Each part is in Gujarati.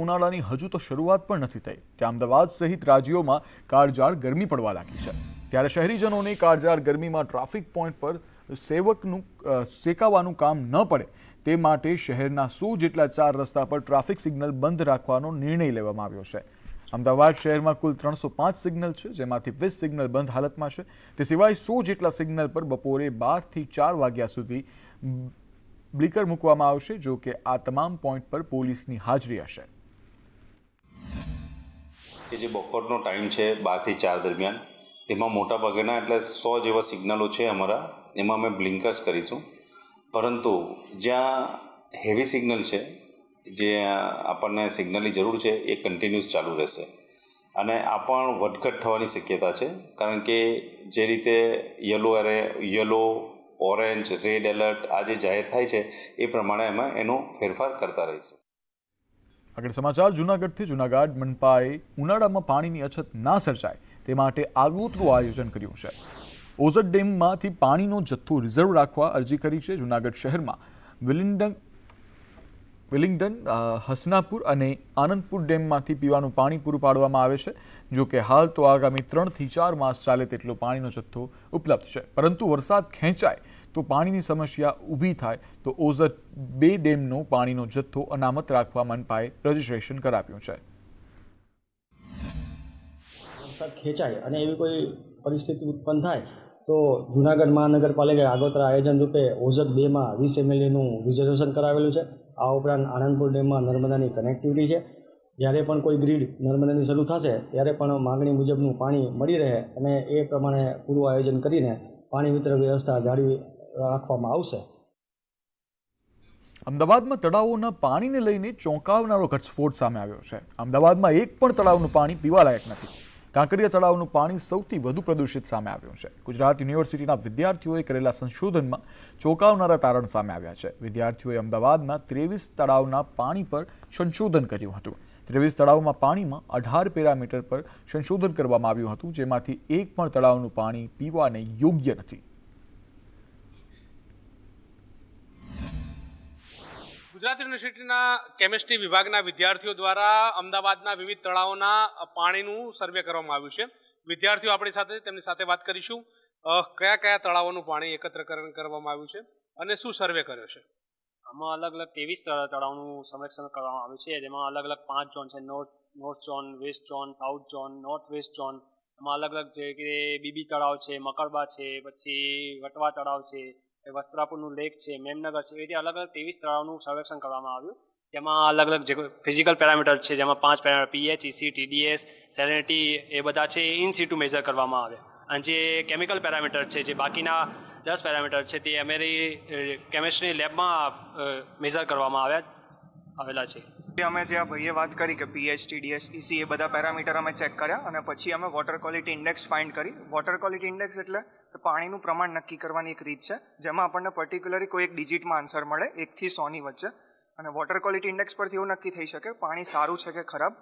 ઉનાળાની હજુ તો શરૂઆત પણ નથી થઈ કે અમદાવાદ સહિત રાજ્યોમાં કાળઝાળ ગરમી પડવા લાગી છે ત્યારે શહેરીજનોને કાળઝાળ ગરમીમાં ટ્રાફિક પોઈન્ટ પર સેવકનું સેકાવાનું કામ ન પડે તે માટે શહેરના સો જેટલા ચાર રસ્તા પર ટ્રાફિક સિગ્નલ બંધ રાખવાનો નિર્ણય લેવામાં આવ્યો છે અમદાવાદ શહેરમાં કુલ ત્રણસો પાંચ સિગ્નલ છે જેમાંથી વીસ સિગ્નલ બંધ હાલતમાં છે તે સિવાય સો જેટલા સિગ્નલ પર બપોરે બારથી ચાર વાગ્યા સુધી બ્લિકર મૂકવામાં આવશે જો કે આ તમામ પોઈન્ટ પર પોલીસની હાજરી હશે કે જે બપોરનો ટાઈમ છે બારથી ચાર દરમિયાન તેમાં મોટા ભાગેના એટલે સો જેવા સિગ્નલો છે અમારા એમાં અમે બ્લિંકર્સ કરીશું પરંતુ જ્યાં હેવી સિગ્નલ છે જે આપણને સિગ્નલની જરૂર છે એ કન્ટિન્યુઅસ ચાલુ રહેશે અને આ પણ વધઘટ થવાની શક્યતા છે કારણ કે જે રીતે યલો અરે યલો ઓરેન્જ રેડ એલર્ટ આ જે જાહેર થાય છે એ પ્રમાણે અમે એનો ફેરફાર કરતા રહીશું આગળ સમાચાર જૂનાગઢથી જૂનાગઢ મનપાએ ઉનાળામાં પાણીની અછત ના સર્જાય તે માટે આગોતરું આયોજન કર્યું છે ઓઝર ડેમમાંથી પાણીનો જથ્થો રિઝર્વ રાખવા અરજી કરી છે જૂનાગઢ શહેરમાં વિલિંગડન વિલિંગડન હસનાપુર અને આનંદપુર ડેમમાંથી પીવાનું પાણી પૂરું પાડવામાં આવે છે જોકે હાલ તો આગામી ત્રણથી ચાર માસ ચાલે તેટલો પાણીનો જથ્થો ઉપલબ્ધ છે પરંતુ વરસાદ ખેંચાય તો પાણીની સમસ્યા ઊભી થાય તો ઓઝત બે ડેમનો પાણીનો જથ્થો અનામત રાખવા મનપાએ રજીસ્ટ્રેશન કરાવ્યું છે ખેંચાય અને એવી કોઈ પરિસ્થિતિ ઉત્પન્ન થાય તો જૂનાગઢ મહાનગરપાલિકાએ આગોતરા આયોજન રૂપે ઓઝત બેમાં વીસ એમએલએનું રિઝર્વેશન કરાવેલું છે આ ઉપરાંત આણંદપુર ડેમમાં નર્મદાની કનેક્ટિવિટી છે જ્યારે પણ કોઈ ગ્રીડ નર્મદાની શરૂ થશે ત્યારે પણ માગણી મુજબનું પાણી મળી રહે અને એ પ્રમાણે પૂરું આયોજન કરીને પાણી વિતરણ વ્યવસ્થા જાળવી રાખવામાં આવશે અમદાવાદમાં તળાવોના પાણીને લઈને ચોંકાવનારો ઘટસ્ફોટ સામે આવ્યો છે અમદાવાદમાં એક પણ તળાવનું પાણી પીવાલાયક નથી કાંકરિયા તળાવનું પાણી સૌથી વધુ પ્રદૂષિત સામે આવ્યું છે ગુજરાત યુનિવર્સિટીના વિદ્યાર્થીઓએ કરેલા સંશોધનમાં ચોંકાવનારા તારણ સામે આવ્યા છે વિદ્યાર્થીઓએ અમદાવાદના ત્રેવીસ તળાવના પાણી પર સંશોધન કર્યું હતું ત્રેવીસ તળાવમાં પાણીમાં અઢાર પેરામીટર પર સંશોધન કરવામાં આવ્યું હતું જેમાંથી એક પણ તળાવનું પાણી પીવાને યોગ્ય નથી ગુજરાત યુનિવર્સિટીના કેમિસ્ટ્રી વિભાગના વિદ્યાર્થીઓ દ્વારા અમદાવાદના વિવિધ તળાવોના પાણીનું સર્વે કરવામાં આવ્યું છે વિદ્યાર્થીઓ આપણી સાથે તેમની સાથે વાત કરીશું કયા કયા તળાવોનું પાણી એકત્રકરણ કરવામાં આવ્યું છે અને શું સર્વે કર્યો છે આમાં અલગ અલગ ત્રેવીસ તળાવનું સંરક્ષણ કરવામાં આવ્યું છે જેમાં અલગ અલગ પાંચ ઝોન છે north north zone west zone south zone north west zone એમાં અલગ અલગ જે કે બીબી તળાવ છે મકરબા છે પછી વટવા તળાવ છે વસ્ત્રાપુરનું લેક છે મેમનગર છે એ રીતે અલગ અલગ ત્રેવીસ સ્થળોનું સર્વેક્ષણ કરવામાં આવ્યું જેમાં અલગ અલગ જે ફિઝિકલ પેરામીટર છે જેમાં પાંચ parameter PH EC TDS salinity એ બધા છે એ ઇન સીટુ મેઝર કરવામાં આવે અને જે કેમિકલ પેરામીટર છે જે બાકીના દસ પેરામીટર છે તે અમારી કેમિસ્ટ્રી લેબમાં મેઝર કરવામાં આવ્યા આવેલા છે અમે જે આ ભાઈએ વાત કરી કે પીએચ ટીડીએસ ઇસી એ બધા પેરામીટર અમે ચેક કર્યા અને પછી અમે વોટર ક્વોલિટી ઇન્ડેક્સ ફાઇન્ડ કરી વોટર ક્વોલિટી ઇન્ડેક્સ એટલે પાણીનું પ્રમાણ નક્કી કરવાની એક રીત છે જેમાં આપણને પર્ટિક્યુલરલી કોઈ એક ડિજિટમાં આન્સર મળે એકથી સોની વચ્ચે અને વોટર ક્વોલિટી ઇન્ડેક્સ પરથી એવું નક્કી થઈ શકે પાણી સારું છે કે ખરાબ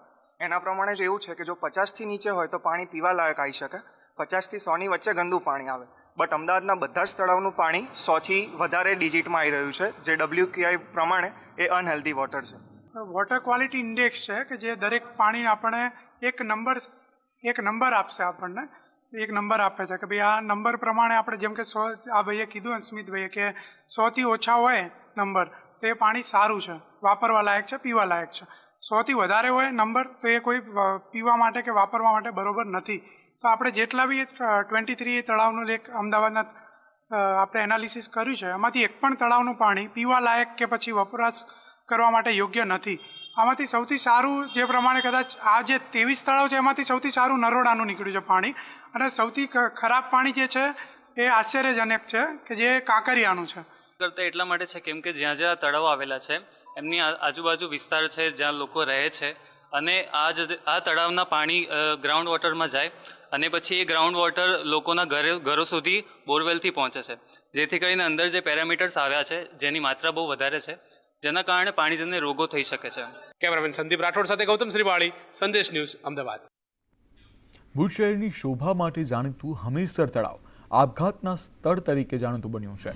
એના પ્રમાણે જ એવું છે કે જો પચાસથી નીચે હોય તો પાણી પીવા લાયક આવી શકે પચાસથી સોની વચ્ચે ગંદુ પાણી આવે બટ અમદાવાદના બધા જ તળાવનું પાણી સોથી વધારે ડિજિટમાં આવી રહ્યું છે જે ડબલ્યુકેઆઈ પ્રમાણે એ અનહેલ્ધી વોટર છે વોટર ક્વોલિટી ઇન્ડેક્સ છે કે જે દરેક પાણી આપણે એક નંબર એક નંબર આપશે આપણને એક નંબર આપે છે કે ભાઈ આ નંબર પ્રમાણે આપણે જેમ કે સો આ ભાઈએ કીધું સ્મિતભાઈએ કે સોથી ઓછા હોય નંબર તો એ પાણી સારું છે વાપરવા લાયક છે પીવા લાયક છે સોથી વધારે હોય નંબર તો એ કોઈ પીવા માટે કે વાપરવા માટે બરોબર નથી તો આપણે જેટલા બી ટ્વેન્ટી થ્રી તળાવનું લેક અમદાવાદના આપણે એનાલિસિસ કર્યું છે એમાંથી એક પણ તળાવનું પાણી પીવા લાયક કે પછી વપરાશ કરવા માટે યોગ્ય નથી આમાંથી સૌથી સારું જે પ્રમાણે કદાચ આ જે ત્રેવીસ તળાવ છે એમાંથી સૌથી સારું નરોડાનું નીકળ્યું છે પાણી અને સૌથી ખરાબ પાણી જે છે એ આશ્ચર્યજનક છે કે જે કાંકરિયાનું છે કરતા એટલા માટે છે કેમ કે જ્યાં જ્યાં તળાવ આવેલા છે એમની આજુબાજુ વિસ્તાર છે જ્યાં લોકો રહે છે અને આ જ આ તળાવના પાણી ગ્રાઉન્ડ વોટરમાં જાય અને પછી એ ગ્રાઉન્ડ વોટર લોકોના ઘરે ઘરો સુધી બોરવેલથી પહોંચે છે જેથી કરીને અંદર જે પેરામીટર્સ આવ્યા છે જેની માત્રા બહુ વધારે છે જેના કારણે પાણીજન્ય રોગો થઈ શકે છે કેમેરામેન સંદીપ રાઠોડ સાથે ગૌતમ શ્રીવાળી સંદેશ ન્યૂઝ અમદાવાદ ભુજ શહેરની શોભા માટે જાણીતું હમીરસર તળાવ આપઘાતના સ્થળ તરીકે જાણીતું બન્યું છે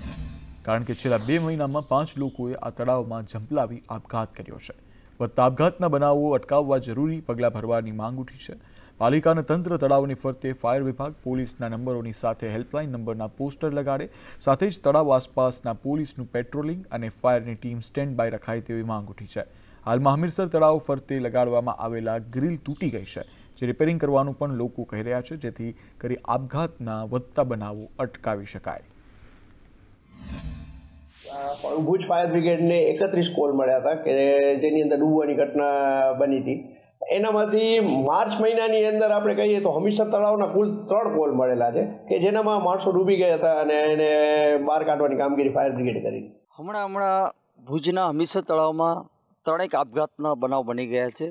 કારણ કે છેલ્લા બે મહિનામાં પાંચ લોકોએ આ તળાવમાં ઝંપલાવી આપઘાત કર્યો છે વધતા આપઘાતના બનાવો અટકાવવા જરૂરી પગલાં ભરવાની માંગ ઉઠી છે પાલિકાના તંત્ર તળાવની ફરતે ફાયર વિભાગ પોલીસના નંબરોની સાથે હેલ્પલાઇન નંબરના પોસ્ટર લગાડે સાથે જ તળાવ આસપાસના પોલીસનું પેટ્રોલિંગ અને ફાયરની ટીમ સ્ટેન્ડ બાય રખાય તેવી માંગ ઉઠી છે હાલમાં હમીરસર તળાવ ફરતે લગાડવામાં આવેલા ગ્રીલ તૂટી ગઈ છે જે રિપેરિંગ કરવાનું પણ લોકો કહી રહ્યા છે જેથી કરી આપઘાતના વધતા બનાવો અટકાવી શકાય ભુજ ફાયર બ્રિગેડને એકત્રીસ કોલ મળ્યા હતા કે જેની અંદર ડૂબવાની ઘટના બની હતી એનામાંથી માર્ચ મહિનાની અંદર આપણે કહીએ તો હમીરસર તળાવના કુલ ત્રણ કોલ મળેલા છે કે જેનામાં માણસો ડૂબી ગયા હતા અને એને બહાર કાઢવાની કામગીરી ફાયર બ્રિગેડ કરી હમણાં હમણાં ભુજના હમીરસર તળાવમાં ત્રણેક આપઘાતના બનાવ બની ગયા છે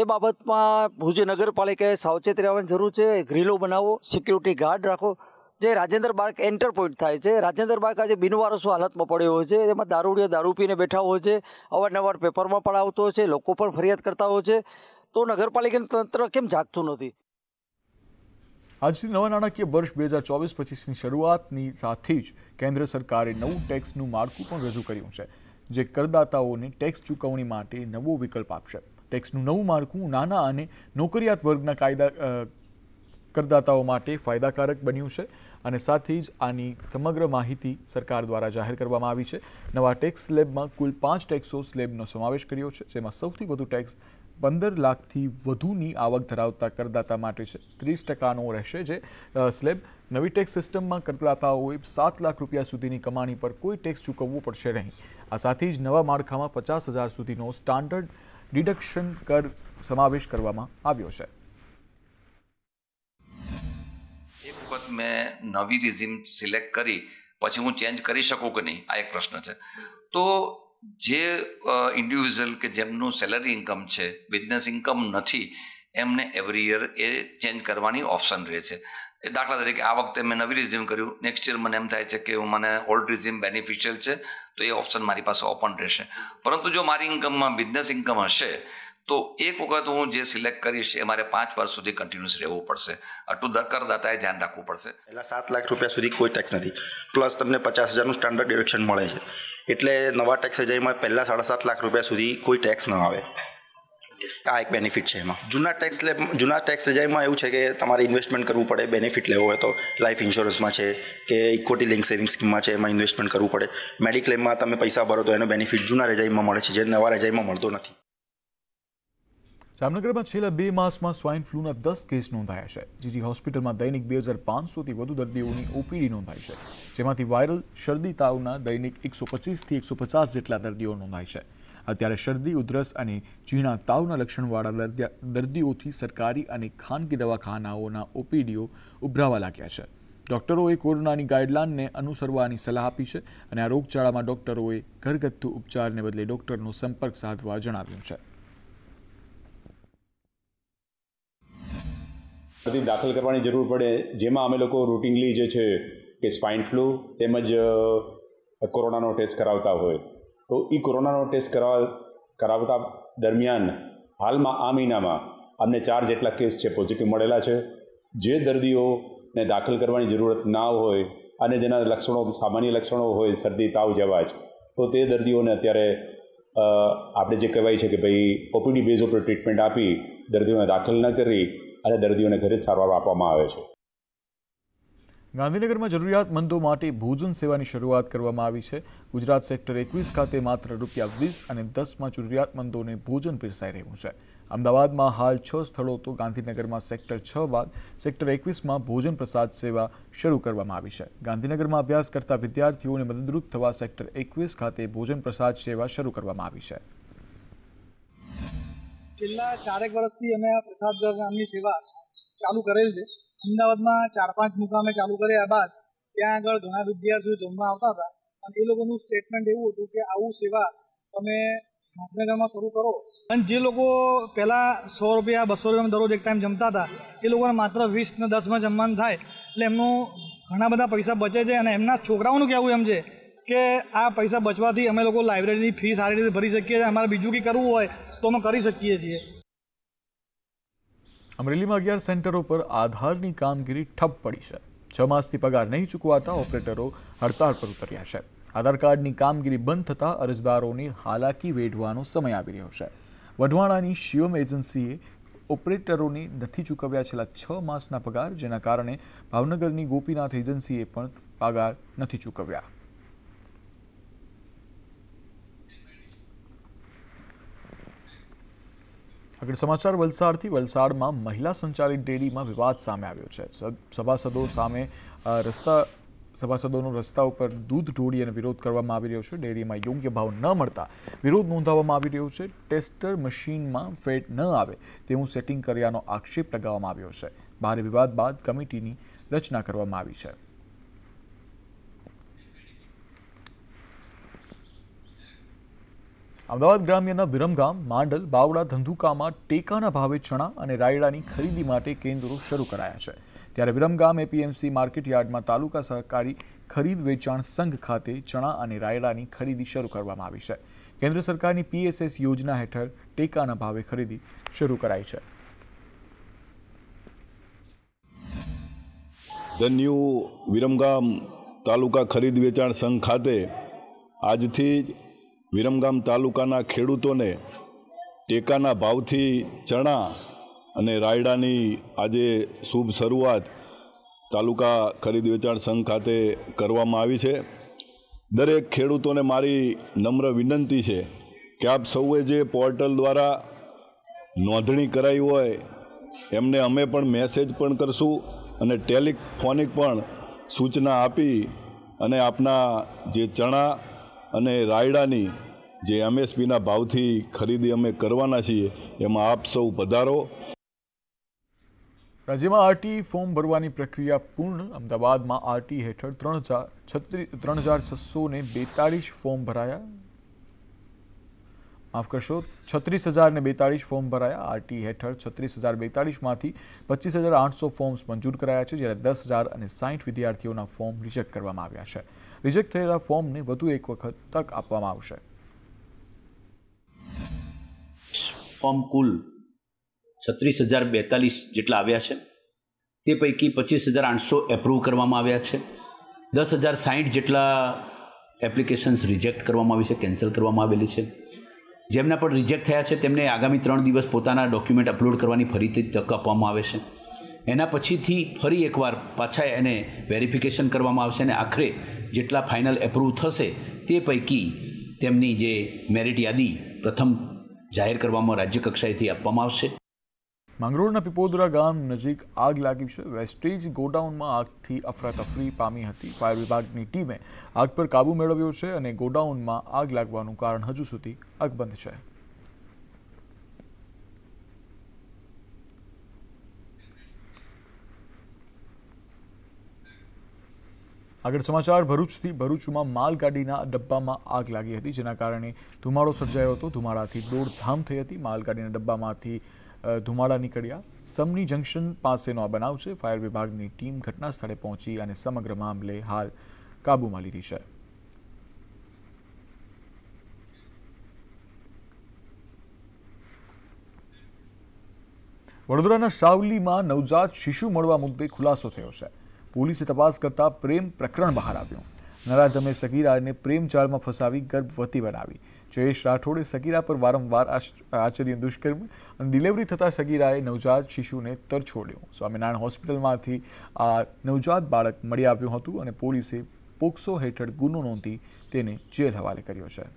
એ બાબતમાં ભુજ નગરપાલિકાએ સાવચેત રહેવાની જરૂર છે ગ્રીલો બનાવો સિક્યુરિટી ગાર્ડ રાખો જે રાજેન્દ્ર બાગ એન્ટર પોઈન્ટ થાય છે રાજેન્દ્ર બાર્ક આજે બિનવારસો હાલતમાં પડ્યો હોય છે એમાં દારૂડિયા દારૂ પીને બેઠા હોય છે અવારનવાર પેપરમાં પણ આવતો હોય છે લોકો પણ ફરિયાદ કરતા હોય છે તો નગરપાલિકાનું તંત્ર કેમ જાગતું નથી આજથી નવા નાણાકીય વર્ષ બે હજાર ચોવીસ પચીસની શરૂઆતની સાથે જ કેન્દ્ર સરકારે નવું ટેક્સનું માળખું પણ રજૂ કર્યું છે જે કરદાતાઓને ટેક્સ ચૂકવણી માટે નવો વિકલ્પ આપશે ટેક્સનું નવું માળખું નાના અને નોકરિયાત વર્ગના કાયદા કરદાતાઓ માટે ફાયદાકારક બન્યું છે અને સાથે જ આની સમગ્ર માહિતી સરકાર દ્વારા જાહેર કરવામાં આવી છે નવા ટેક્સ સ્લેબમાં કુલ પાંચ ટેક્સો સ્લેબનો સમાવેશ કર્યો છે જેમાં સૌથી વધુ ટેક્સ પંદર લાખથી વધુની આવક ધરાવતા કરદાતા માટે છે ત્રીસ ટકાનો રહેશે જે સ્લેબ નવી ટેક્સ સિસ્ટમમાં કરતલાતાઓએ સાત લાખ રૂપિયા સુધીની કમાણી પર કોઈ ટેક્સ ચૂકવવું પડશે નહીં આ સાથે જ નવા માળખામાં પચાસ હજાર સુધીનો સ્ટાન્ડર્ડ ડિડક્શન કર સમાવેશ કરવામાં આવ્યો છે એક વખત મેં નવી રિઝિમ સિલેક્ટ કરી પછી હું ચેન્જ કરી શકું કે નહીં આ એક પ્રશ્ન છે તો જે ઇન્ડિવિજ્યુઅલ કે જેમનું સેલરી ઇન્કમ છે બિઝનેસ ઇન્કમ નથી એમને એવરી યર એ ચેન્જ કરવાની ઓપ્શન રહે છે એ દાખલા તરીકે આ વખતે મેં નવી રિઝ્યુમ કર્યું નેક્સ્ટ યર મને એમ થાય છે કે મને ઓલ્ડ રિઝ્યુમ બેનિફિશિયલ છે તો એ ઓપ્શન મારી પાસે ઓપન રહેશે પરંતુ જો મારી ઇન્કમમાં બિઝનેસ ઇન્કમ હશે તો એક વખત હું જે સિલેક્ટ કરીશ એ મારે પાંચ વર્ષ સુધી કન્ટિન્યુઅસ રહેવું પડશે આટલું કરદાતાએ ધ્યાન રાખવું પડશે એટલે સાત લાખ રૂપિયા સુધી કોઈ ટેક્સ નથી પ્લસ તમને પચાસ હજારનું સ્ટાન્ડર્ડ ડિરેક્શન મળે છે એટલે નવા ટેક્સ એજાઈમાં પહેલાં સાડા સાત લાખ રૂપિયા સુધી કોઈ ટેક્સ ન આવે આ એક બેનિફિટ છે એમાં જૂના ટેક્સ લે જૂના ટેક્સ રજાઈમાં એવું છે કે તમારે ઇન્વેસ્ટમેન્ટ કરવું પડે બેનિફિટ લેવો હોય તો લાઈફ ઇન્સ્યોરન્સમાં છે કે ઇક્વિટી લિંક સેવિંગ સ્કીમમાં છે એમાં ઇન્વેસ્ટમેન્ટ કરવું પડે મેડિક્લેમમાં તમે પૈસા ભરો તો એનો બેનિફિટ જૂના રેજાઈમાં મળે છે જે નવા રેજાઈમાં મળતો નથી જામનગરમાં છેલ્લા બે માસમાં સ્વાઇન ફ્લૂના દસ કેસ નોંધાયા છે જેથી હોસ્પિટલમાં દૈનિક બે હજાર પાંચસોથી વધુ દર્દીઓની ઓપીડી નોંધાઈ છે જેમાંથી વાયરલ શરદી તાવના દૈનિક એકસો પચીસથી એકસો પચાસ જેટલા દર્દીઓ નોંધાય છે અત્યારે શરદી ઉધરસ અને ચીણા તાવના લક્ષણવાળા દર્દીઓથી સરકારી અને ખાનગી દવાખાનાઓના ઓપીડીઓ ઉભરાવા લાગ્યા છે ડોક્ટરોએ કોરોનાની ગાઈડલાઇનને અનુસરવાની સલાહ આપી છે અને આ રોગચાળામાં ડોક્ટરોએ ઘરગથ્થુ ઉપચારને બદલે ડોક્ટરનો સંપર્ક સાધવા જણાવ્યું છે બધી દાખલ કરવાની જરૂર પડે જેમાં અમે લોકો રૂટિનલી જે છે કે સ્પાઇન ફ્લૂ તેમજ કોરોનાનો ટેસ્ટ કરાવતા હોય તો એ કોરોનાનો ટેસ્ટ કરાવ કરાવતા દરમિયાન હાલમાં આ મહિનામાં અમને ચાર જેટલા કેસ છે પોઝિટિવ મળેલા છે જે દર્દીઓને દાખલ કરવાની જરૂરત ના હોય અને જેના લક્ષણો સામાન્ય લક્ષણો હોય શરદી તાવ જેવા જ તો તે દર્દીઓને અત્યારે આપણે જે કહેવાય છે કે ભાઈ ઓપીડી બેઝ ઉપર ટ્રીટમેન્ટ આપી દર્દીઓને દાખલ ન કરી અને દર્દીઓને ઘરે જ સારવાર આપવામાં આવે છે ગાંધીનગરમાં જરૂરિયાતમંદો માટે ભોજન સેવાની શરૂઆત કરવામાં આવી છે ગુજરાત સેક્ટર એકવીસ ખાતે માત્ર રૂપિયા વીસ અને દસમાં જરૂરિયાતમંદોને ભોજન પીરસાઈ રહ્યું છે અમદાવાદમાં હાલ છ સ્થળો તો ગાંધીનગરમાં સેક્ટર છ બાદ સેક્ટર એકવીસમાં ભોજન પ્રસાદ સેવા શરૂ કરવામાં આવી છે ગાંધીનગરમાં અભ્યાસ કરતા વિદ્યાર્થીઓને મદદરૂપ થવા સેક્ટર એકવીસ ખાતે ભોજન પ્રસાદ સેવા શરૂ કરવામાં આવી છે છેલ્લા ચારેક વર્ષથી અમે આ પ્રસાદ સેવા ચાલુ કરેલ છે અમદાવાદમાં ચાર પાંચ મુકામે ચાલુ કર્યા બાદ ત્યાં આગળ ઘણા વિદ્યાર્થીઓ જમવા આવતા હતા અને એ લોકોનું સ્ટેટમેન્ટ એવું હતું કે આવું સેવા તમે ગાંધીનગરમાં શરૂ કરો અને જે લોકો પહેલાં સો રૂપિયા બસો રૂપિયામાં દરરોજ એક ટાઈમ જમતા હતા એ લોકોને માત્ર વીસ ને દસમાં જમવાનું થાય એટલે એમનું ઘણા બધા પૈસા બચે છે અને એમના છોકરાઓનું કહેવું એમ છે કે આ પૈસા બચવાથી અમે લોકો લાઇબ્રેરીની ફી સારી રીતે ભરી શકીએ છીએ અમારે બીજું કંઈ કરવું હોય તો અમે કરી શકીએ છીએ અમરેલીમાં અગિયાર સેન્ટરો પર આધારની કામગીરી ઠપ પડી છે છ માસથી પગાર નહીં ચૂકવાતા ઓપરેટરો હડતાળ પર ઉતર્યા છે આધાર કાર્ડની કામગીરી બંધ થતાં અરજદારોની હાલાકી વેઢવાનો સમય આવી રહ્યો છે વઢવાણાની શિવમ એજન્સીએ ઓપરેટરોની નથી ચૂકવ્યા છેલ્લા છ માસના પગાર જેના કારણે ભાવનગરની ગોપીનાથ એજન્સીએ પણ પગાર નથી ચૂકવ્યા આગળ સમાચાર વલસાડથી વલસાડમાં મહિલા સંચાલિત ડેરીમાં વિવાદ સામે આવ્યો છે સભાસદો સામે રસ્તા સભાસદોનો રસ્તા ઉપર દૂધ ઢોળી અને વિરોધ કરવામાં આવી રહ્યો છે ડેરીમાં યોગ્ય ભાવ ન મળતા વિરોધ નોંધાવવામાં આવી રહ્યો છે ટેસ્ટર મશીનમાં ફેટ ન આવે તેવું સેટિંગ કર્યાનો આક્ષેપ લગાવવામાં આવ્યો છે ભારે વિવાદ બાદ કમિટીની રચના કરવામાં આવી છે અમદાવાદ ગ્રામ્યના વિરમગામ માંડલ બાવડા ધંધુકામાં ટેકાના ભાવે ચણા અને રાયડાની ખરીદી માટે કેન્દ્રો શરૂ કરાયા છે ત્યારે વિરમગામ એપીએમસી માર્કેટ યાર્ડમાં તાલુકા સહકારી ખરીદ વેચાણ સંઘ ખાતે ચણા અને રાયડાની ખરીદી શરૂ કરવામાં આવી છે કેન્દ્ર સરકારની પીએસએસ યોજના હેઠળ ટેકાના ભાવે ખરીદી શરૂ કરાઈ છે ધ વિરમગામ તાલુકા ખરીદ વેચાણ સંઘ ખાતે આજથી વિરમગામ તાલુકાના ખેડૂતોને ટેકાના ભાવથી ચણા અને રાયડાની આજે શુભ શરૂઆત તાલુકા ખરીદ વેચાણ સંઘ ખાતે કરવામાં આવી છે દરેક ખેડૂતોને મારી નમ્ર વિનંતી છે કે આપ સૌએ જે પોર્ટલ દ્વારા નોંધણી કરાવી હોય એમને અમે પણ મેસેજ પણ કરશું અને ટેલિફોનિક પણ સૂચના આપી અને આપના જે ચણા અને રાયડાની જે એમએસપીના ભાવથી ખરીદી અમે કરવાના છીએ એમાં આપ સૌ પધારો રાજ્યમાં આરટી ફોર્મ ભરવાની પ્રક્રિયા પૂર્ણ અમદાવાદમાં આરટી હેઠળ ત્રણ હજાર છત્રીસ ત્રણ હજાર છસો ને બેતાળીસ ફોર્મ ભરાયા માફ કરશો છત્રીસ હજાર ને બેતાળીસ ફોર્મ ભરાયા આરટી હેઠળ છત્રીસ હજાર બેતાળીસમાંથી પચીસ હજાર આઠસો ફોર્મ્સ મંજૂર કરાયા છે જ્યારે દસ હજાર અને સાઠ વિદ્યાર્થીઓના ફોર્મ રિજેક્ટ કરવામાં આવ્યા છે રિજેક્ટ થયેલા ફોર્મને વધુ એક વખત તક આપવામાં આવશે ફોર્મ કુલ છત્રીસ હજાર બેતાલીસ જેટલા આવ્યા છે તે પૈકી પચીસ હજાર આઠસો એપ્રૂવ કરવામાં આવ્યા છે દસ હજાર સાહીઠ જેટલા એપ્લિકેશન્સ રિજેક્ટ કરવામાં આવી છે કેન્સલ કરવામાં આવેલી છે જેમના પણ રિજેક્ટ થયા છે તેમને આગામી ત્રણ દિવસ પોતાના ડોક્યુમેન્ટ અપલોડ કરવાની ફરીથી તક આપવામાં આવે છે એના પછીથી ફરી એકવાર પાછા એને વેરિફિકેશન કરવામાં આવશે અને આખરે જેટલા ફાઇનલ એપ્રૂવ થશે તે પૈકી તેમની જે મેરિટ યાદી પ્રથમ જાહેર કરવામાં રાજ્યકક્ષાએથી આપવામાં આવશે માંગરોળના પીપોદરા ગામ નજીક આગ લાગી છે વેસ્ટેજ ગોડાઉનમાં આગથી અફરાતફરી પામી હતી ફાયર વિભાગની ટીમે આગ પર કાબુ મેળવ્યો છે અને ગોડાઉનમાં આગ લાગવાનું કારણ હજુ સુધી અકબંધ છે આગળ સમાચાર ભરૂચથી ભરૂચમાં માલગાડીના ડબ્બામાં આગ લાગી હતી જેના કારણે ધુમાડો સર્જાયો હતો ધુમાડાથી દોડધામ થઈ હતી માલગાડીના ડબ્બામાંથી ધુમાડા નીકળ્યા સમની જંકશન પાસેનો આ બનાવ છે ફાયર વિભાગની ટીમ ઘટના સ્થળે પહોંચી અને સમગ્ર મામલે હાલ કાબૂમાં લીધી છે વડોદરાના સાવલીમાં નવજાત શિશુ મળવા મુદ્દે ખુલાસો થયો છે પોલીસે તપાસ કરતાં પ્રેમ પ્રકરણ બહાર આવ્યું નરાજ અમે સગીરાને પ્રેમ જાળમાં ફસાવી ગર્ભવતી બનાવી જયેશ રાઠોડે સગીરા પર વારંવાર આચર્યું દુષ્કર્મ અને ડિલિવરી થતાં સગીરાએ નવજાત શિશુને તર છોડ્યો સ્વામિનારાયણ હોસ્પિટલમાંથી આ નવજાત બાળક મળી આવ્યું હતું અને પોલીસે પોક્સો હેઠળ ગુનો નોંધી તેને જેલ હવાલે કર્યો છે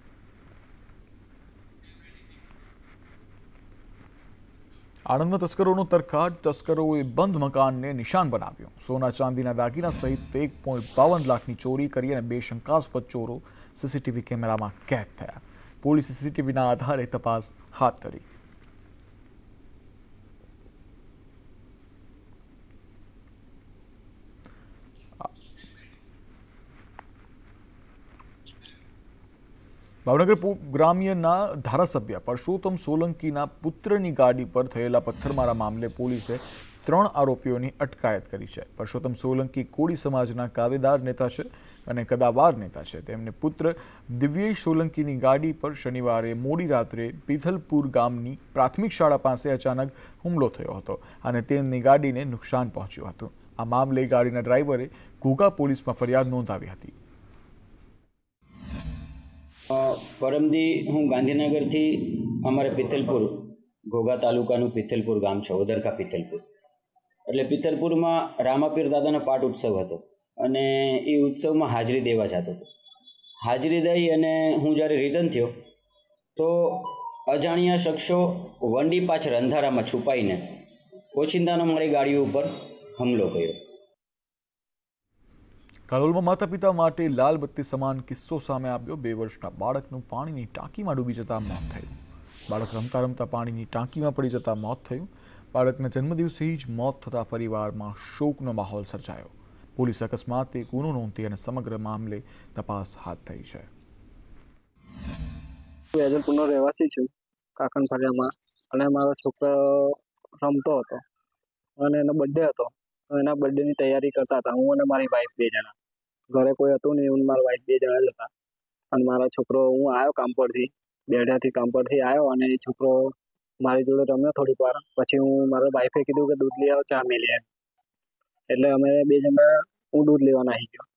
આણંદમાં તસ્કરોનો તરખાટ તસ્કરોએ બંધ મકાનને નિશાન બનાવ્યું સોના ચાંદીના દાગીના સહિત એક પોઈન્ટ બાવન લાખની ચોરી કરી અને બે શંકાસ્પદ ચોરો સીસીટીવી કેમેરામાં કેદ થયા પોલીસ સીસીટીવીના આધારે તપાસ હાથ ધરી ભાવનગર ગ્રામ્યના ધારાસભ્ય પરસોત્તમ સોલંકીના પુત્રની ગાડી પર થયેલા પથ્થરમારા મામલે પોલીસે ત્રણ આરોપીઓની અટકાયત કરી છે પરસોત્તમ સોલંકી કોળી સમાજના કાવેદાર નેતા છે અને કદાવાર નેતા છે તેમને પુત્ર દિવ્યેશ સોલંકીની ગાડી પર શનિવારે મોડી રાત્રે પીથલપુર ગામની પ્રાથમિક શાળા પાસે અચાનક હુમલો થયો હતો અને તેમની ગાડીને નુકસાન પહોંચ્યું હતું આ મામલે ગાડીના ડ્રાઈવરે ઘોઘા પોલીસમાં ફરિયાદ નોંધાવી હતી પરમદી હું ગાંધીનગરથી અમારે પિથલપુર ઘોઘા તાલુકાનું પિથલપુર ગામ છે ઓદરકા પિથલપુર એટલે પિથલપુરમાં રામાપીર દાદાનો પાઠ ઉત્સવ હતો અને એ ઉત્સવમાં હાજરી દેવા જતો હતો હાજરી દઈ અને હું જ્યારે રિટર્ન થયો તો અજાણ્યા શખ્સો વંડી પાછળ અંધારામાં છુપાઈને ઓચિંતાનો મારી ગાડી ઉપર હુમલો કર્યો કાલોલમાં માતા પિતા માટે લાલ બત્તી સમાન કિસ્સો સામે આવ્યો બે વર્ષના બાળકનું પાણીની ટાંકીમાં ડૂબી જતાં મોત થયું બાળક રમતા રમતા પાણીની ટાંકીમાં પડી જતાં મોત થયું બાળકના જન્મદિવસે જ મોત થતાં પરિવારમાં શોકનો માહોલ સર્જાયો પોલીસ અકસ્માતે ગુનો નોંધી અને સમગ્ર મામલે તપાસ હાથ ધરી છે વેજલપુરનો રહેવાસી છું કાકન ફરિયામાં અને મારો છોકરો રમતો હતો અને એનો બર્થડે હતો તો એના બર્થડેની તૈયારી કરતા હતા હું અને મારી વાઈફ બે જણા ઘરે કોઈ હતું નહીં હું મારા વાઈફ બે જણા જ હતા અને મારો છોકરો હું આવ્યો કામ પરથી બેઢાથી કામ પરથી આવ્યો અને એ છોકરો મારી જોડે રમ્યો થોડીક વાર પછી હું મારા વાઈફે કીધું કે દૂધ લઈ આવો ચા મેલી એમ એટલે અમે બે જણા હું દૂધ લેવા આવી ગયો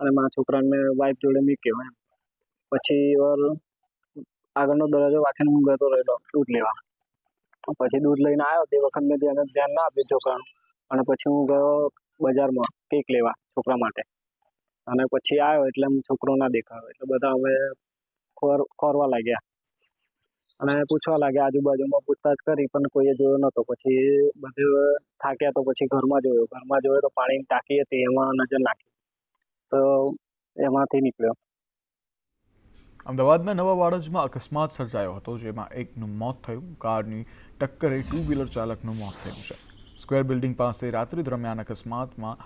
અને મારા છોકરાને મેં વાઈફ જોડે કહેવાય એમ પછી વાર આગળનો દરવાજો વાંચીને હું ગયો રહેલો દૂધ લેવા પછી દૂધ લઈને આવ્યો તે વખત મેં ધ્યાન ના આપ્યું છોકરાનું અને પછી હું ગયો બજારમાં કેક લેવા છોકરા માટે અને પછી આવ્યો એટલે એમ છોકરો ના દેખાયો એટલે બધા હવે ખોરવા લાગ્યા અને પૂછવા લાગ્યા આજુબાજુમાં પૂછતાછ કરી પણ કોઈએ જોયો નહોતો પછી બધું થાક્યા તો પછી ઘરમાં જોયો ઘરમાં જોયો તો પાણીની ટાંકી હતી એમાં નજર નાખી તો એમાંથી નીકળ્યો અમદાવાદના નવા વાડજમાં અકસ્માત સર્જાયો હતો જેમાં એકનું મોત થયું કારની ટક્કરે ટુ વ્હીલર ચાલકનું મોત થયું છે સ્કવેર બિલ્ડિંગ પાસે રાત્રિ દરમિયાન અકસ્માતમાં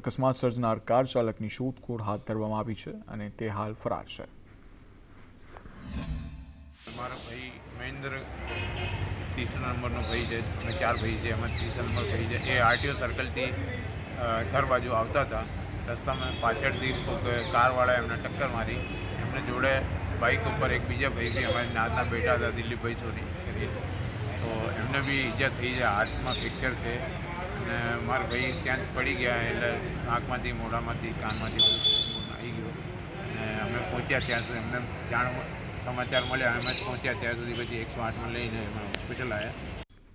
અકસ્માત સર્જનાર કાર ચાલકની શોધખોળ હાથ ધરવામાં આવી છે અને તે હાલ ફરાર છે મારા ભાઈ મહેન્દ્ર ત્રીસ નંબરનો ભાઈ છે અમે ચાર ભાઈ છે એમાં ત્રીસ નંબર ભાઈ છે એ આરટીઓ સર્કલથી ઘર બાજુ આવતા હતા રસ્તામાં પાછળથી કારવાળા એમને ટક્કર મારી એમને જોડે બાઇક ઉપર એક બીજા ભાઈ બી અમારી નાતના બેટા હતા દિલીપભાઈ સોની તો એમને બી ઈજા થઈ છે હાથમાં ફ્રેક્ચર છે અને મારા ભાઈ ત્યાં જ પડી ગયા એટલે આંખમાંથી મોઢામાંથી કાનમાંથી આવી ગયો અને અમે પહોંચ્યા ત્યાં સુધી એમને જાણ સમાચાર મળ્યા અમે જ પહોંચ્યા ત્યાં સુધી પછી એકસો આઠમાં લઈને અમે હોસ્પિટલ આવ્યા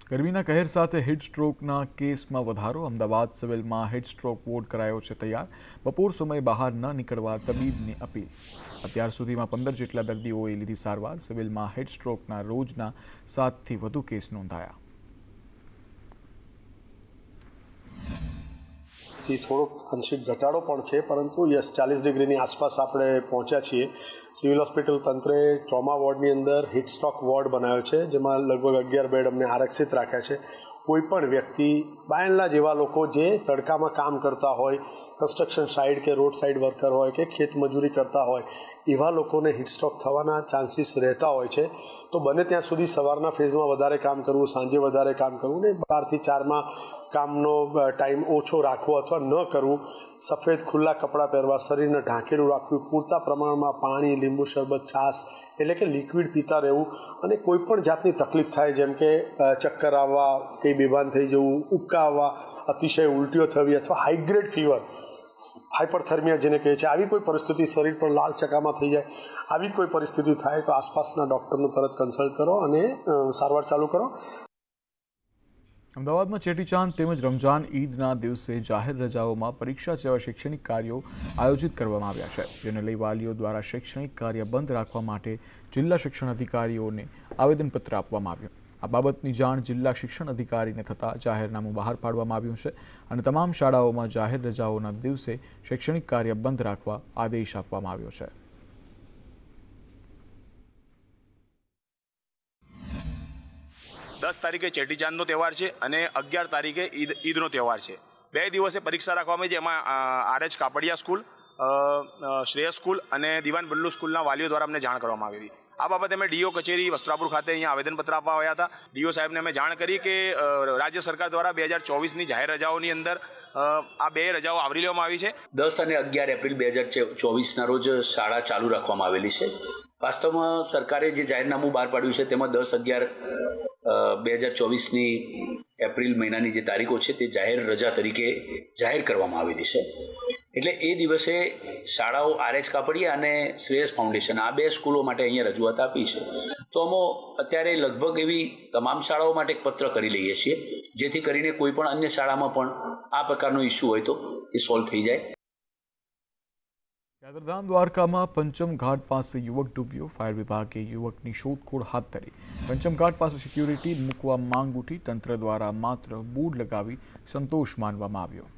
ગરમીના કહેર સાથે હિટસ્ટ્રોકના કેસમાં વધારો અમદાવાદ સિવિલમાં હેડસ્ટ્રોક વોર્ડ કરાયો છે તૈયાર બપોર સમય બહાર ન નીકળવા તબીબની અપીલ અત્યાર સુધીમાં પંદર જેટલા દર્દીઓએ લીધી સારવાર સિવિલમાં હિટસ્ટ્રોકના રોજના સાતથી વધુ કેસ નોંધાયા થી થોડોક અંશિક ઘટાડો પણ છે પરંતુ યસ ચાલીસ ડિગ્રીની આસપાસ આપણે પહોંચ્યા છીએ સિવિલ હોસ્પિટલ તંત્રે ટ્રોમા વોર્ડની અંદર હિટસ્ટોક વોર્ડ બનાવ્યો છે જેમાં લગભગ અગિયાર બેડ અમને આરક્ષિત રાખ્યા છે કોઈપણ વ્યક્તિ બાયનલા જેવા લોકો જે તડકામાં કામ કરતા હોય કન્સ્ટ્રક્શન સાઇડ કે રોડ સાઇડ વર્કર હોય કે ખેત મજૂરી કરતા હોય એવા લોકોને હિટસ્ટ્રોક થવાના ચાન્સીસ રહેતા હોય છે તો બને ત્યાં સુધી સવારના ફેઝમાં વધારે કામ કરવું સાંજે વધારે કામ કરવું ને બારથી ચારમાં કામનો ટાઈમ ઓછો રાખવો અથવા ન કરવું સફેદ ખુલ્લા કપડાં પહેરવા શરીરને ઢાંકેલું રાખવું પૂરતા પ્રમાણમાં પાણી લીંબુ શરબત છાશ એટલે કે લિક્વિડ પીતા રહેવું અને કોઈપણ જાતની તકલીફ થાય જેમ કે ચક્કર આવવા કંઈ બેભાન થઈ જવું ઉબકા આવવા અતિશય ઉલટીઓ થવી અથવા હાઈગ્રેડ ફીવર હાઇપરથર્મિયા જેને કહે છે આવી કોઈ પરિસ્થિતિ શરીર પર લાલ ચકામાં થઈ જાય આવી કોઈ પરિસ્થિતિ થાય તો આસપાસના ડૉક્ટરનું તરત કન્સલ્ટ કરો અને સારવાર ચાલુ કરો અમદાવાદમાં ચેટીચાંદ તેમજ રમજાન ઈદના દિવસે જાહેર રજાઓમાં પરીક્ષા જેવા શૈક્ષણિક કાર્યો આયોજિત કરવામાં આવ્યા છે જેને લઈ વાલીઓ દ્વારા શૈક્ષણિક કાર્ય બંધ રાખવા માટે જિલ્લા શિક્ષણ અધિકારીઓને આવેદનપત્ર આપવામાં આવ્યું આ બાબતની જાણ જિલ્લા શિક્ષણ અધિકારીને થતાં જાહેરનામું બહાર પાડવામાં આવ્યું છે અને તમામ શાળાઓમાં જાહેર રજાઓના દિવસે શૈક્ષણિક કાર્ય બંધ રાખવા આદેશ આપવામાં આવ્યો છે દસ તારીખે ચેટીચાંદનો તહેવાર છે અને અગિયાર તારીખે ઈદ ઈદનો તહેવાર છે બે દિવસે પરીક્ષા રાખવામાં આવી જેમાં RH Kapadia school Shrey school અને દિવાન બલ્લુ સ્કૂલના વાલીઓ દ્વારા અમને જાણ કરવામાં આવી હતી આ બાબતે અમે ડીઓ કચેરી વસ્ત્રાપુર ખાતે અહીંયા આવેદનપત્ર આપવા આવ્યા હતા ડીઓ સાહેબને અમે જાણ કરી કે રાજ્ય સરકાર દ્વારા બે હજાર ચોવીસની જાહેર રજાઓની અંદર આ બે રજાઓ આવરી લેવામાં આવી છે દસ અને અગિયાર એપ્રિલ બે હજાર ચોવીસના રોજ શાળા ચાલુ રાખવામાં આવેલી છે વાસ્તવમાં સરકારે જે જાહેરનામું બહાર પાડ્યું છે તેમાં દસ અગિયાર બે હજાર ચોવીસની એપ્રિલ મહિનાની જે તારીખો છે તે જાહેર રજા તરીકે જાહેર કરવામાં આવેલી છે એટલે એ દિવસે શાળાઓ આરએચ કાપડિયા અને શ્રેયસ ફાઉન્ડેશન આ બે સ્કૂલો માટે અહીંયા રજૂઆત આપી છે તો અમો અત્યારે લગભગ એવી તમામ શાળાઓ માટે એક પત્ર કરી લઈએ છીએ જેથી કરીને કોઈ પણ અન્ય શાળામાં પણ આ પ્રકારનો ઇસ્યુ હોય તો એ સોલ્વ થઈ જાય યાત્રાધામ દ્વારકામાં પંચમ ઘાટ પાસે યુવક ડૂબ્યો ફાયર વિભાગે યુવકની શોધખોળ હાથ ધરી પંચમ ઘાટ પાસે સિક્યુરિટી મૂકવા માંગ ઉઠી તંત્ર દ્વારા માત્ર બૂડ લગાવી સંતોષ માનવામાં આવ્યો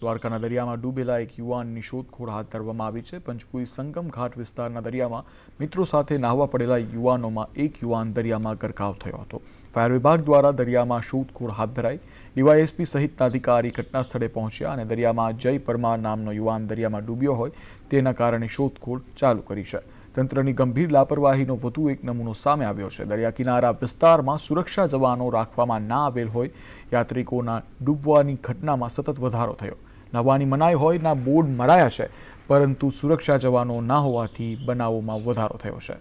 દ્વારકાના દરિયામાં ડૂબેલા એક યુવાનની શોધખોળ હાથ ધરવામાં આવી છે પંચકુઈ સંગમ ઘાટ વિસ્તારના દરિયામાં મિત્રો સાથે નાહવા પડેલા યુવાનોમાં એક યુવાન દરિયામાં ગરકાવ થયો હતો ફાયર વિભાગ દ્વારા દરિયામાં શોધખોળ હાથ ધરાઈ ડીવાયએસપી સહિતના અધિકારી ઘટનાસ્થળે પહોંચ્યા અને દરિયામાં જય પરમાર નામનો યુવાન દરિયામાં ડૂબ્યો હોય તેના કારણે શોધખોળ ચાલુ કરી છે તંત્રની ગંભીર લાપરવાહીનો વધુ એક નમૂનો સામે આવ્યો છે દરિયા કિનારા વિસ્તારમાં સુરક્ષા જવાનો રાખવામાં ના આવેલ હોય યાત્રિકોના ડૂબવાની ઘટનામાં સતત વધારો થયો નવાની મનાઈ હોય ના બોર્ડ મરાયા છે પરંતુ સુરક્ષા જવાનો ના હોવાથી બનાવોમાં વધારો થયો છે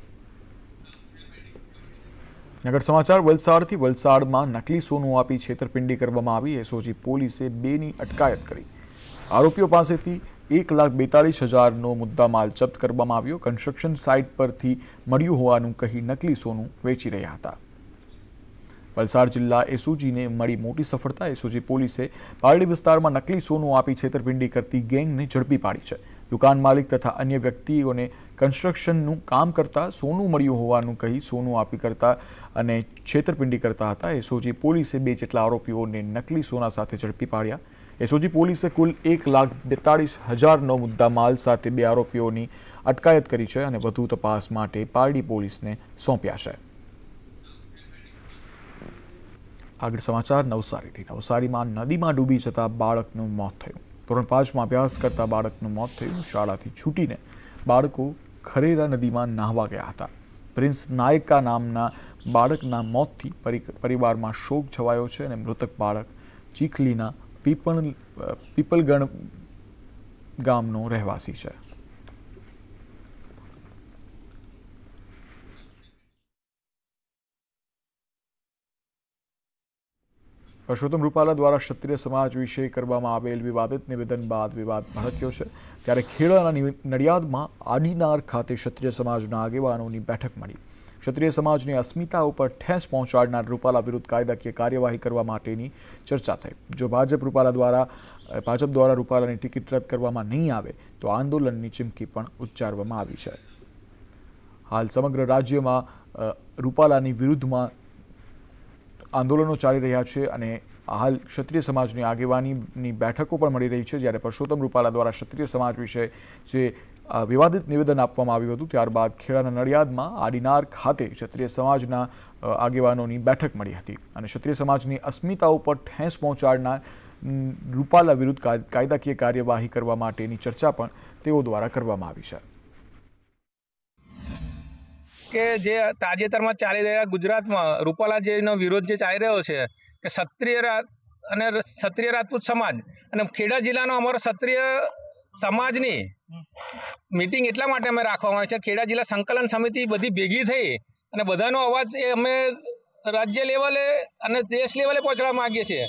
નગર સમાચાર વલસાડથી વલસાડમાં નકલી સોનું આપી છેતરપિંડી કરવામાં આવી એસઓજી પોલીસે બેની અટકાયત કરી આરોપીઓ પાસેથી એક લાખ બેતાલીસ હજારનો મુદ્દામાલ જપ્ત કરવામાં આવ્યો કન્સ્ટ્રક્શન સાઇટ પરથી મળ્યું હોવાનું કહી નકલી સોનું વેચી રહ્યા હતા વલસાડ જિલ્લા એસઓજીને મળી મોટી સફળતા એસઓજી પોલીસે પારડી વિસ્તારમાં નકલી સોનું આપી છેતરપિંડી કરતી ગેંગને ઝડપી પાડી છે દુકાન માલિક તથા અન્ય વ્યક્તિઓને કન્સ્ટ્રક્શનનું કામ કરતા સોનું મળ્યું હોવાનું કહી સોનું આપી કરતા અને છેતરપિંડી કરતા હતા એસઓજી પોલીસે બે જેટલા આરોપીઓને નકલી સોના સાથે ઝડપી પાડ્યા એસઓજી પોલીસે કુલ એક લાખ બેતાળીસ હજારનો મુદ્દા માલ સાથે બે આરોપીઓની અટકાયત કરી છે અને વધુ તપાસ માટે પારડી પોલીસને સોંપ્યા છે આગળ સમાચાર નવસારીથી નવસારીમાં નદીમાં ડૂબી જતાં બાળકનું મોત થયું ધોરણ પાંચમાં અભ્યાસ કરતા બાળકનું મોત થયું શાળાથી છૂટીને બાળકો ખરેરા નદીમાં નાહવા ગયા હતા પ્રિન્સ નાયકા નામના બાળકના મોતથી પરિવારમાં શોક છવાયો છે અને મૃતક બાળક ચીખલીના પીપણ પીપલગણ ગામનો રહેવાસી છે પરસોત્તમ રૂપાલા દ્વારા ક્ષત્રિય સમાજ વિશે કરવામાં આવેલ વિવાદિત નિવેદન બાદ વિવાદ ભડક્યો છે ત્યારે ખેડાના નડિયાદમાં આડીનાર ખાતે ક્ષત્રિય સમાજના આગેવાનોની બેઠક મળી ક્ષત્રિય સમાજની અસ્મિતા ઉપર ઠેસ પહોંચાડનાર રૂપાલા વિરુદ્ધ કાયદાકીય કાર્યવાહી કરવા માટેની ચર્ચા થઈ જો ભાજપ રૂપાલા દ્વારા ભાજપ દ્વારા રૂપાલાની ટિકિટ રદ કરવામાં નહીં આવે તો આંદોલનની ચીમકી પણ ઉચ્ચારવામાં આવી છે હાલ સમગ્ર રાજ્યમાં રૂપાલાની વિરુદ્ધમાં આંદોલનો ચાલી રહ્યા છે અને હાલ ક્ષત્રિય સમાજની આગેવાનીની બેઠકો પણ મળી રહી છે જ્યારે પરસોત્તમ રૂપાલા દ્વારા ક્ષત્રિય સમાજ વિશે જે વિવાદિત નિવેદન આપવામાં આવ્યું હતું ત્યારબાદ ખેડાના નડિયાદમાં આડિનાર ખાતે ક્ષત્રિય સમાજના આગેવાનોની બેઠક મળી હતી અને ક્ષત્રિય સમાજની અસ્મિતા ઉપર ઠેંસ પહોંચાડનાર રૂપાલા વિરુદ્ધ કાયદાકીય કાર્યવાહી કરવા માટેની ચર્ચા પણ તેઓ દ્વારા કરવામાં આવી છે કે જે તાજેતરમાં ચાલી રહ્યા ગુજરાતમાં રૂપાલાજીનો વિરોધ જે ચાલી રહ્યો છે કે ક્ષત્રિય અને ક્ષત્રિય રાજપૂત સમાજ અને ખેડા જિલ્લાનો અમારો ક્ષત્રિય સમાજની મિટિંગ એટલા માટે અમે રાખવામાં આવી છે ખેડા જિલ્લા સંકલન સમિતિ બધી ભેગી થઈ અને બધાનો અવાજ એ અમે રાજ્ય લેવલે અને દેશ લેવલે પહોંચાડવા માગીએ છીએ